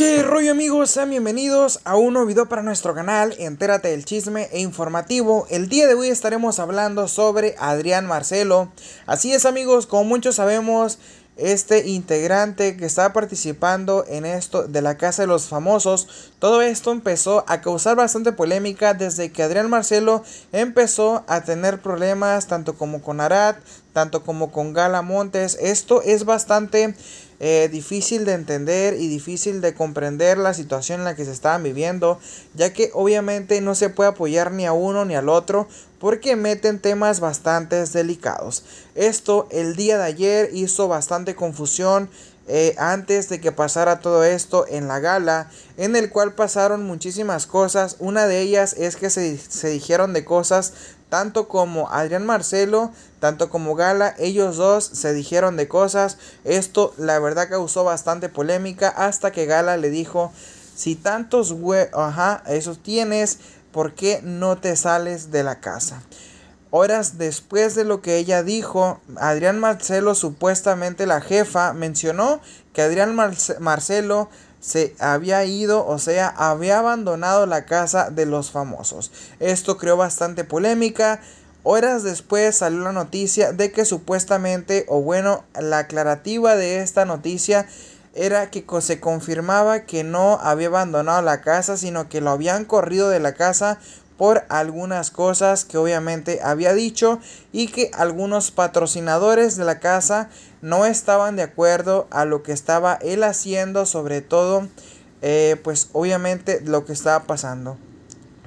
¿Qué rollo amigos? Sean bienvenidos a un nuevo video para nuestro canal, entérate del chisme e informativo. El día de hoy estaremos hablando sobre Adrián Marcelo. Así es amigos, como muchos sabemos, este integrante que está participando en esto de la Casa de los Famosos. Todo esto empezó a causar bastante polémica desde que Adrián Marcelo empezó a tener problemas tanto como con Arad tanto como con Gala Montes. Esto es bastante eh, difícil de entender y difícil de comprender la situación en la que se estaban viviendo, ya que obviamente no se puede apoyar ni a uno ni al otro porque meten temas bastante delicados. Esto el día de ayer hizo bastante confusión eh, antes de que pasara todo esto en la gala, en el cual pasaron muchísimas cosas. Una de ellas es que se, dijeron de cosas tanto como Adrián Marcelo, tanto como Gala, ellos dos se dijeron de cosas. Esto la verdad causó bastante polémica hasta que Gala le dijo, si tantos ajá, esos tienes, ¿por qué no te sales de la casa? Horas después de lo que ella dijo, Adrián Marcelo, supuestamente la jefa, mencionó que Adrián Marcelo se había ido, o sea, había abandonado la casa de los famosos. Esto creó bastante polémica. Horas después salió la noticia de que supuestamente, o bueno, la aclarativa de esta noticia era que se confirmaba que no había abandonado la casa, sino que lo habían corrido de la casa por algunas cosas que obviamente había dicho y que algunos patrocinadores de la casa no estaban de acuerdo a lo que estaba él haciendo, sobre todo eh, pues obviamente lo que estaba pasando.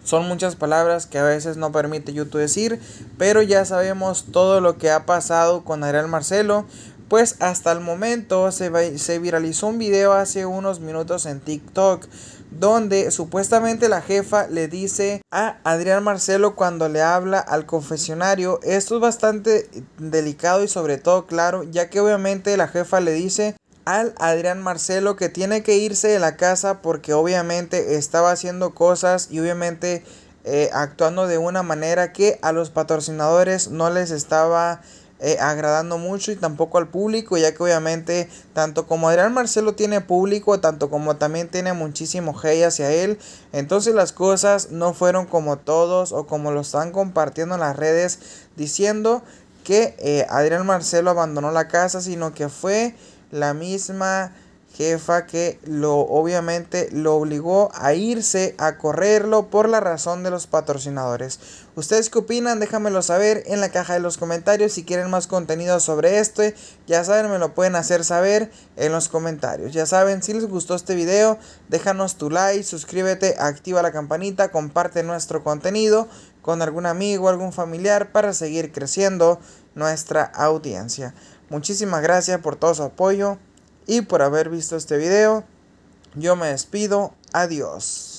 Son muchas palabras que a veces no permite YouTube decir, pero ya sabemos todo lo que ha pasado con Ariel Marcelo. Pues hasta el momento se, se viralizó un video hace unos minutos en TikTok donde supuestamente la jefa le dice a Adrián Marcelo cuando le habla al confesionario. Esto es bastante delicado y sobre todo claro, ya que obviamente la jefa le dice al Adrián Marcelo que tiene que irse de la casa porque obviamente estaba haciendo cosas y obviamente eh, actuando de una manera que a los patrocinadores no les estaba eh, agradando mucho y tampoco al público, ya que obviamente tanto como Adrián Marcelo tiene público, tanto como también tiene muchísimo Hey hacia él, entonces las cosas no fueron como todos o como lo están compartiendo en las redes diciendo que eh, Adrián Marcelo abandonó la casa, sino que fue la misma jefa que lo obviamente lo obligó a irse a correrlo por la razón de los patrocinadores. ¿Ustedes qué opinan? Déjamelo saber en la caja de los comentarios. Si quieren más contenido sobre esto, ya saben, me lo pueden hacer saber en los comentarios. Ya saben, si les gustó este video, déjanos tu like, suscríbete, activa la campanita, comparte nuestro contenido con algún amigo, algún familiar para seguir creciendo nuestra audiencia. Muchísimas gracias por todo su apoyo y por haber visto este video. Yo me despido. Adiós.